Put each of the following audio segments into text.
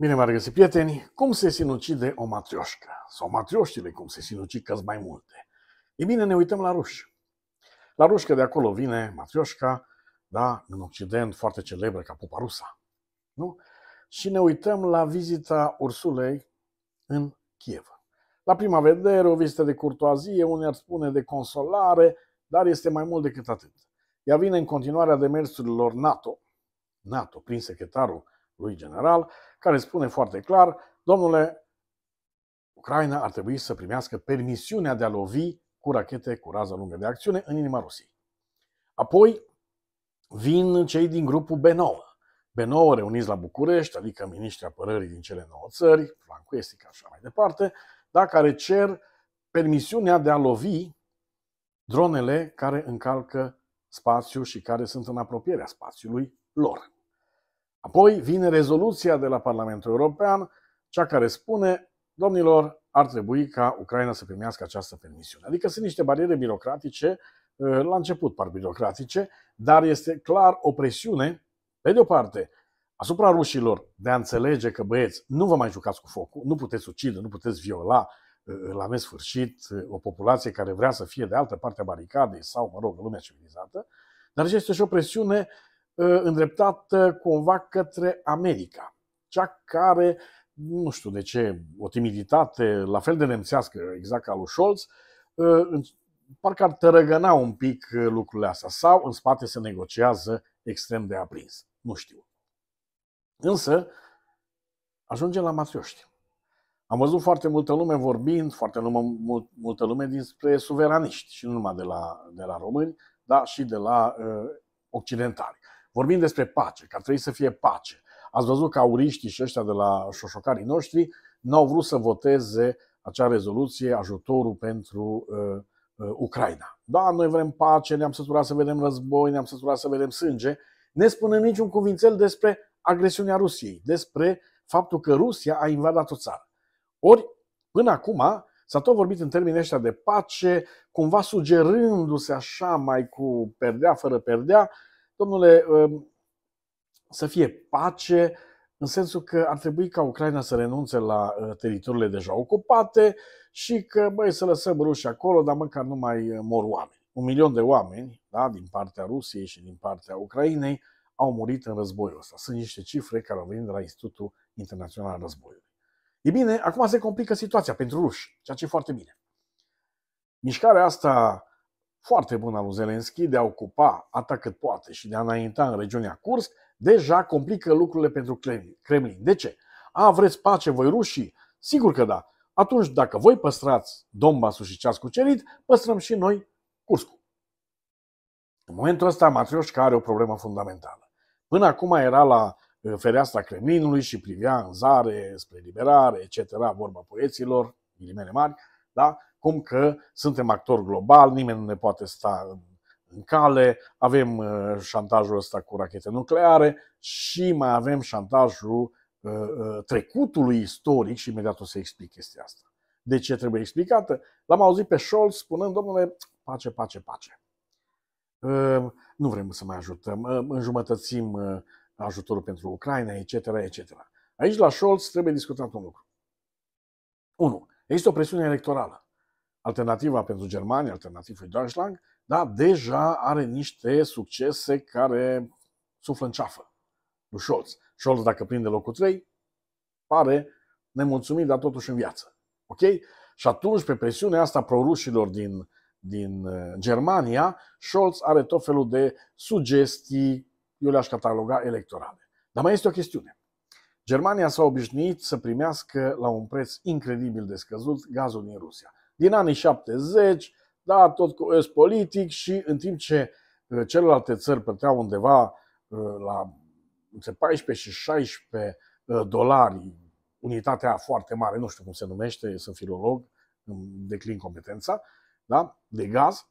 Bine v a regăsit, prieteni! Cum se sinucide o matrioșcă? Sau matrioștile, cum se sinucid că mai multe? E bine, ne uităm la ruși. La ruși că de acolo vine matrioșca, da, în Occident, foarte celebră ca popa rusa. Nu? Și ne uităm la vizita Ursulei în Kiev. La prima vedere, o vizită de curtoazie, unii ar spune de consolare, dar este mai mult decât atât. Ea vine în continuarea demersurilor NATO, NATO, prin secretarul lui general, care spune foarte clar, domnule, Ucraina ar trebui să primească permisiunea de a lovi cu rachete cu rază lungă de acțiune în inima Rusiei. Apoi vin cei din grupul B9. B9 reuniți la București, adică miniștri apărării din cele nouă țări, flancul și așa mai departe, dar care cer permisiunea de a lovi dronele care încalcă spațiul și care sunt în apropierea spațiului lor. Apoi vine rezoluția de la Parlamentul European, cea care spune, domnilor, ar trebui ca Ucraina să primească această permisiune. Adică sunt niște bariere birocratice, uh, la început par birocratice, dar este clar o presiune, pe de o parte, asupra rușilor de a înțelege că, băieți, nu vă mai jucați cu focul, nu puteți ucide, nu puteți viola uh, la nesfârșit uh, o populație care vrea să fie de altă parte a baricadei sau, mă rog, lumea civilizată, dar este și o presiune uh, Ă, îndreptată cumva către America, cea care, nu știu de ce, o timiditate la fel de nemțească, exact ca lui Scholz, ă, parcă ar tărăgăna un pic lucrurile astea sau în spate se negociază extrem de aprins. Nu știu. Însă, ajungem la matrioști. Am văzut foarte multă lume vorbind, foarte mult, multă lume dinspre suveraniști și nu numai de la, de la români, dar și de la uh, occidentali. Vorbim despre pace, că ar trebui să fie pace. Ați văzut că auriștii și ăștia de la șoșocarii noștri n-au vrut să voteze acea rezoluție, ajutorul pentru uh, uh, Ucraina. Da, noi vrem pace, ne-am săturat să vedem război, ne-am săturat să vedem sânge. Ne spunem niciun cuvințel despre agresiunea Rusiei, despre faptul că Rusia a invadat o țară. Ori, până acum, S-a tot vorbit în termenii ăștia de pace, cumva sugerându-se așa mai cu perdea fără perdea domnule, um, să fie pace, în sensul că ar trebui ca Ucraina să renunțe la uh, teritoriile deja ocupate și că, băi, să lăsăm ruși acolo, dar măcar nu mai uh, mor oameni. Un milion de oameni, da, din partea Rusiei și din partea Ucrainei, au murit în războiul ăsta. Sunt niște cifre care au venit de la Institutul Internațional al Războiului. E bine, acum se complică situația pentru ruși, ceea ce e foarte bine. Mișcarea asta foarte bună al lui Zelenski de a ocupa atât cât poate și de a înainta în regiunea Kursk, deja complică lucrurile pentru Kremlin. De ce? A, vreți pace voi rușii? Sigur că da. Atunci, dacă voi păstrați Donbassul și ce-ați cucerit, păstrăm și noi Kurskul. În momentul ăsta, Matrioșca are o problemă fundamentală. Până acum era la uh, fereastra Kremlinului și privea în zare, spre liberare, etc., vorba poeților, ghilimele mari, da? Cum că suntem actor global, nimeni nu ne poate sta în, în cale, avem uh, șantajul ăsta cu rachete nucleare și mai avem șantajul uh, uh, trecutului istoric și imediat o să explic chestia asta. De ce trebuie explicată? L-am auzit pe Scholz spunând, domnule, pace, pace, pace. Uh, nu vrem să mai ajutăm, uh, înjumătățim uh, ajutorul pentru Ucraina, etc., etc. Aici la Scholz trebuie discutat un lucru. 1. Există o presiune electorală. Alternativa pentru Germania, alternativa lui Deutschland, da, deja are niște succese care suflă în ceafă lui Scholz. Scholz, dacă prinde locul 3, pare nemulțumit, dar totuși în viață. Ok? Și atunci, pe presiunea asta prorușilor din, din uh, Germania, Scholz are tot felul de sugestii, eu le-aș cataloga electorale. Dar mai este o chestiune. Germania s-a obișnuit să primească la un preț incredibil de scăzut gazul din Rusia. Din anii 70, da, tot cu est politic și în timp ce uh, celelalte țări plăteau undeva uh, la 14 și 16 uh, dolari unitatea foarte mare, nu știu cum se numește, sunt filolog, declin competența, da? de gaz,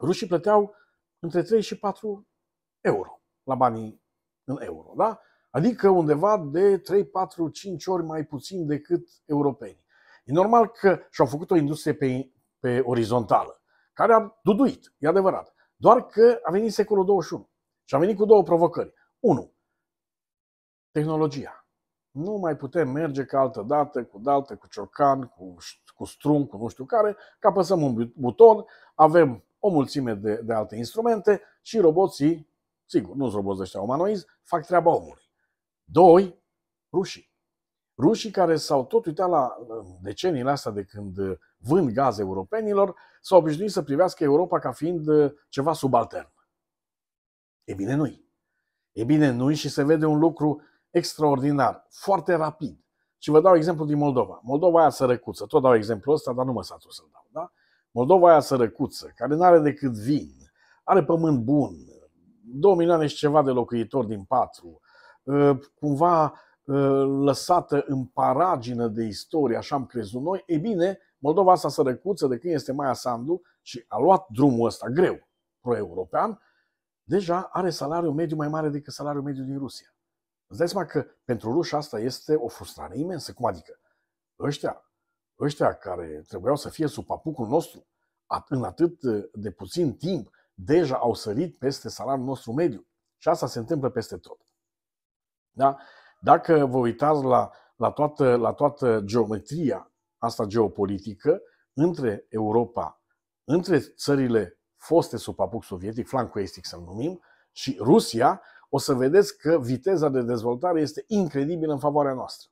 rușii plăteau între 3 și 4 euro la banii în euro. Da? adică undeva de 3, 4, 5 ori mai puțin decât europenii. E normal că și-au făcut o industrie pe, pe orizontală, care a duduit, e adevărat. Doar că a venit secolul 21 și a venit cu două provocări. 1. Tehnologia. Nu mai putem merge ca altă dată, cu daltă, cu ciocan, cu, cu strum, cu nu știu care, că apăsăm un buton, avem o mulțime de, de alte instrumente și roboții, sigur, nu sunt roboți ăștia umanoizi, fac treaba omului. Doi, rușii. Rușii care s-au tot uitat la deceniile astea de când vând gaz europenilor, s-au obișnuit să privească Europa ca fiind uh, ceva subaltern. E bine, nu-i. E bine, nu și se vede un lucru extraordinar, foarte rapid. Și vă dau exemplu din Moldova. Moldova aia sărăcuță, tot dau exemplu ăsta, dar nu mă satur să-l dau. Da? Moldova aia sărăcuță, care nu are decât vin, are pământ bun, 2 milioane și ceva de locuitori din patru, Uh, cumva uh, lăsată în paragină de istorie, așa am crezut noi, e bine, Moldova asta sărăcuță de când este Maia Sandu și a luat drumul ăsta greu pro-european, deja are salariul mediu mai mare decât salariul mediu din Rusia. Îți dai seama că pentru ruși asta este o frustrare imensă. Cum adică? Ăștia, ăștia care trebuiau să fie sub papucul nostru în atât de puțin timp, deja au sărit peste salariul nostru mediu. Și asta se întâmplă peste tot. Da? Dacă vă uitați la, la, toată, la toată geometria asta geopolitică între Europa, între țările foste sub apuc sovietic, flancul estic să-l numim, și Rusia, o să vedeți că viteza de dezvoltare este incredibilă în favoarea noastră.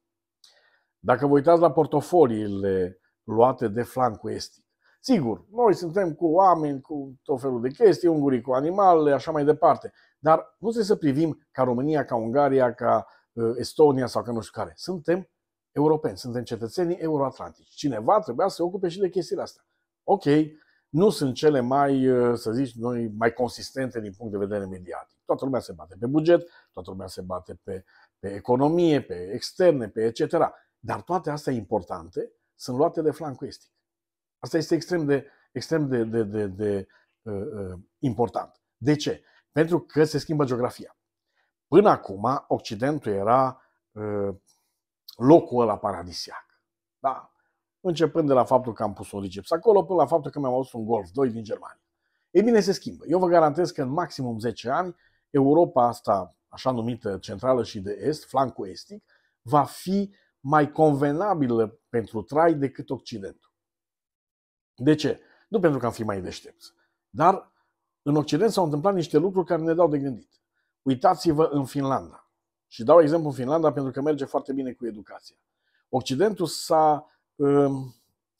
Dacă vă uitați la portofoliile luate de flancul estic, sigur, noi suntem cu oameni, cu tot felul de chestii, ungurii cu animale, așa mai departe – dar nu trebuie să privim ca România, ca Ungaria, ca uh, Estonia sau ca nu știu care. Suntem europeni, suntem cetățenii euroatlantici. Cineva trebuia să se ocupe și de chestiile astea. Ok, nu sunt cele mai, uh, să zici noi, mai consistente din punct de vedere mediatic. Toată lumea se bate pe buget, toată lumea se bate pe, pe economie, pe externe, pe etc. Dar toate astea importante sunt luate de flanc estic. Asta este extrem de, extrem de, de, de, de uh, uh important. De ce? pentru că se schimbă geografia. Până acum, Occidentul era uh, locul ăla paradisiac. Da? Începând de la faptul că am pus un riceps acolo, până la faptul că mi-am adus un Golf 2 din Germania. Ei bine, se schimbă. Eu vă garantez că în maximum 10 ani, Europa asta, așa numită centrală și de est, flancul estic, va fi mai convenabilă pentru trai decât Occidentul. De ce? Nu pentru că am fi mai deștepți, dar în Occident s-au întâmplat niște lucruri care ne dau de gândit. Uitați-vă în Finlanda. Și dau exemplu în Finlanda pentru că merge foarte bine cu educația. Occidentul s-a, um,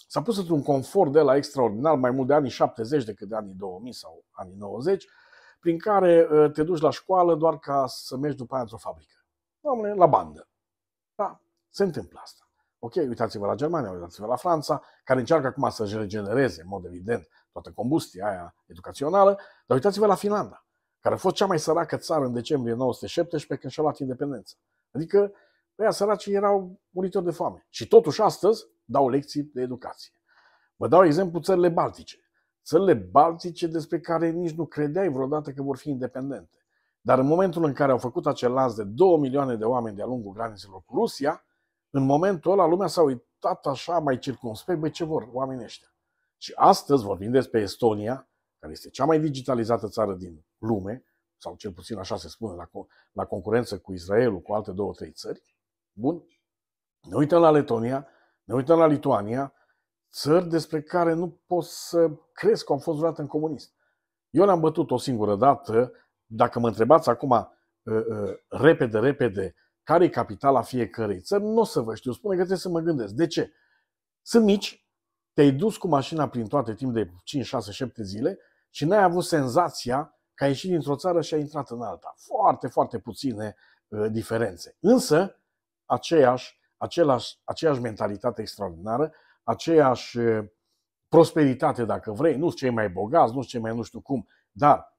s-a pus într-un confort de la extraordinar mai mult de anii 70 decât de anii 2000 sau anii 90, prin care uh, te duci la școală doar ca să mergi după aia într-o fabrică. Doamne, la bandă. Da, se întâmplă asta. Ok, uitați-vă la Germania, uitați-vă la Franța, care încearcă acum să-și regenereze, în mod evident, toată combustia aia educațională, dar uitați-vă la Finlanda, care a fost cea mai săracă țară în decembrie 1917 când și-a luat independența. Adică ăia săracii erau muritori de foame. Și totuși astăzi dau lecții de educație. Vă dau exemplu țările baltice. Țările baltice despre care nici nu credeai vreodată că vor fi independente. Dar în momentul în care au făcut acel lanț de 2 milioane de oameni de-a lungul granițelor cu Rusia, în momentul ăla lumea s-a uitat așa mai circumspect, băi, ce vor oamenii ăștia? Și astăzi vorbim despre Estonia, care este cea mai digitalizată țară din lume, sau cel puțin așa se spune, la, la concurență cu Israelul, cu alte două, trei țări. Bun. Ne uităm la Letonia, ne uităm la Lituania, țări despre care nu poți să crezi că am fost vreodată în comunist. Eu le-am bătut o singură dată. Dacă mă întrebați acum, uh, uh, repede, repede, care e capitala fiecărei țări, nu o să vă știu. Spune că trebuie să mă gândesc. De ce? Sunt mici, te-ai dus cu mașina prin toate timp de 5, 6, 7 zile și n-ai avut senzația că ai ieșit dintr-o țară și ai intrat în alta. Foarte, foarte puține uh, diferențe. Însă, aceeași, același, aceeași mentalitate extraordinară, aceeași uh, prosperitate, dacă vrei, nu sunt cei mai bogați, nu sunt cei mai nu știu cum, dar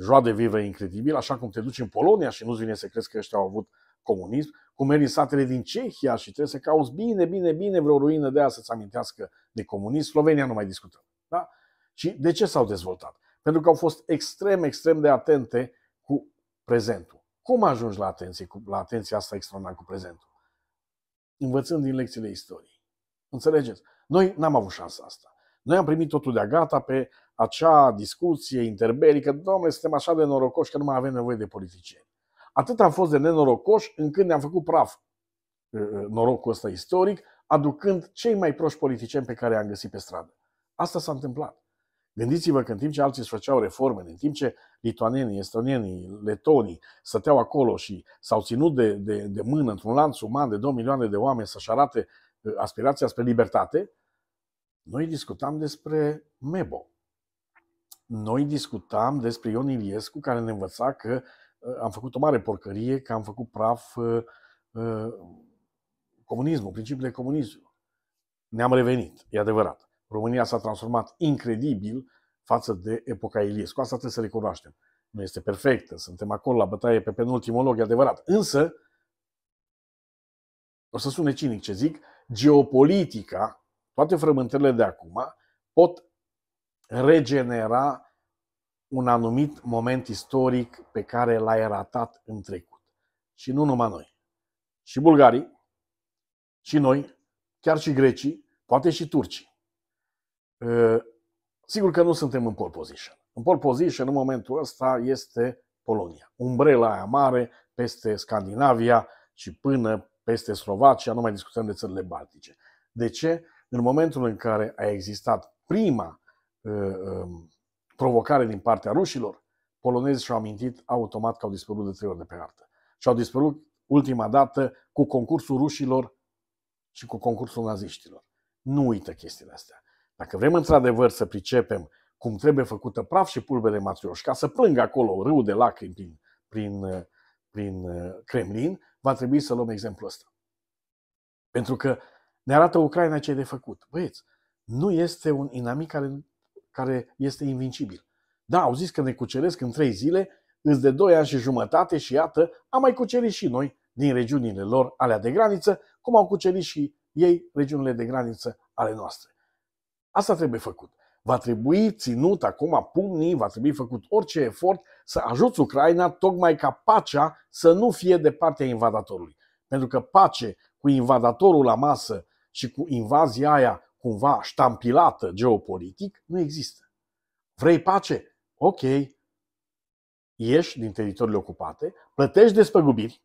joa de vivă incredibil, așa cum te duci în Polonia și nu-ți vine să crezi că ăștia au avut comunism, cum mergi în satele din Cehia și trebuie să cauți bine, bine, bine vreo ruină de aia să-ți amintească de comunism. Slovenia nu mai discutăm. Da? Și de ce s-au dezvoltat? Pentru că au fost extrem, extrem de atente cu prezentul. Cum ajungi la atenție, la atenția asta extraordinară cu prezentul? Învățând din lecțiile istoriei. Înțelegeți? Noi n-am avut șansa asta. Noi am primit totul de-a gata pe acea discuție interbelică. Doamne, suntem așa de norocoși că nu mai avem nevoie de politicieni. Atât am fost de nenorocoși încât ne-am făcut praf norocul ăsta istoric, aducând cei mai proști politicieni pe care i-am găsit pe stradă. Asta s-a întâmplat. Gândiți-vă că în timp ce alții își făceau reforme, în timp ce lituanienii, estonienii, letonii stăteau acolo și s-au ținut de, de, de mână într-un lanț uman de 2 milioane de oameni să-și arate aspirația spre libertate, noi discutam despre Mebo. Noi discutam despre Ion Iliescu care ne învăța că am făcut o mare porcărie, că am făcut praf uh, uh, comunismul, principiile comunismului. Ne-am revenit, e adevărat. România s-a transformat incredibil față de epoca Iliescu. Asta trebuie să recunoaștem. Nu este perfectă, suntem acolo la bătaie pe penultimul loc, e adevărat. Însă, o să sune cinic ce zic, geopolitica, toate frământările de acum, pot regenera un anumit moment istoric pe care l-ai ratat în trecut. Și nu numai noi. Și bulgarii, și noi, chiar și grecii, poate și turcii. Ă, sigur că nu suntem în pole position. În pole position, în momentul ăsta, este Polonia. Umbrela aia mare peste Scandinavia și până peste Slovacia, nu mai discutăm de țările baltice. De ce? În momentul în care a existat prima uh, provocare din partea rușilor, polonezii și-au amintit automat că au dispărut de trei ori de pe hartă. Și au dispărut ultima dată cu concursul rușilor și cu concursul naziștilor. Nu uită chestiile astea. Dacă vrem într-adevăr să pricepem cum trebuie făcută praf și pulbere matrioș, ca să plângă acolo râu de lacrimi prin, prin, prin uh, Kremlin, va trebui să luăm exemplul ăsta. Pentru că ne arată Ucraina ce e de făcut. Băieți, nu este un inamic care care este invincibil. Da, au zis că ne cuceresc în trei zile, îs de doi ani și jumătate și iată, am mai cucerit și noi din regiunile lor alea de graniță, cum au cucerit și ei regiunile de graniță ale noastre. Asta trebuie făcut. Va trebui ținut acum pumnii, va trebui făcut orice efort să ajuți Ucraina tocmai ca pacea să nu fie de partea invadatorului. Pentru că pace cu invadatorul la masă și cu invazia aia cumva ștampilată geopolitic, nu există. Vrei pace? Ok. Ieși din teritoriile ocupate, plătești despăgubiri,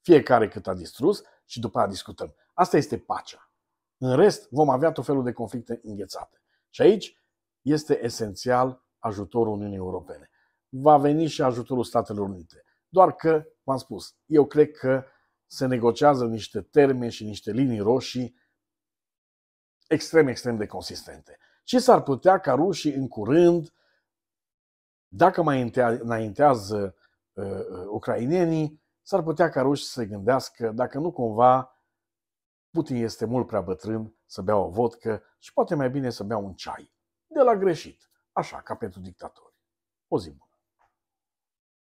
fiecare cât a distrus și după aia discutăm. Asta este pacea. În rest, vom avea tot felul de conflicte înghețate. Și aici este esențial ajutorul Uniunii Europene. Va veni și ajutorul Statelor Unite. Doar că, v-am spus, eu cred că se negociază niște termeni și niște linii roșii extrem, extrem de consistente. Și s-ar putea ca rușii în curând, dacă mai înaintează uh, uh, ucrainenii, s-ar putea ca rușii să se gândească dacă nu cumva Putin este mult prea bătrân să bea o vodcă și poate mai bine să bea un ceai. De la greșit, așa ca pentru dictatori. O zi bună!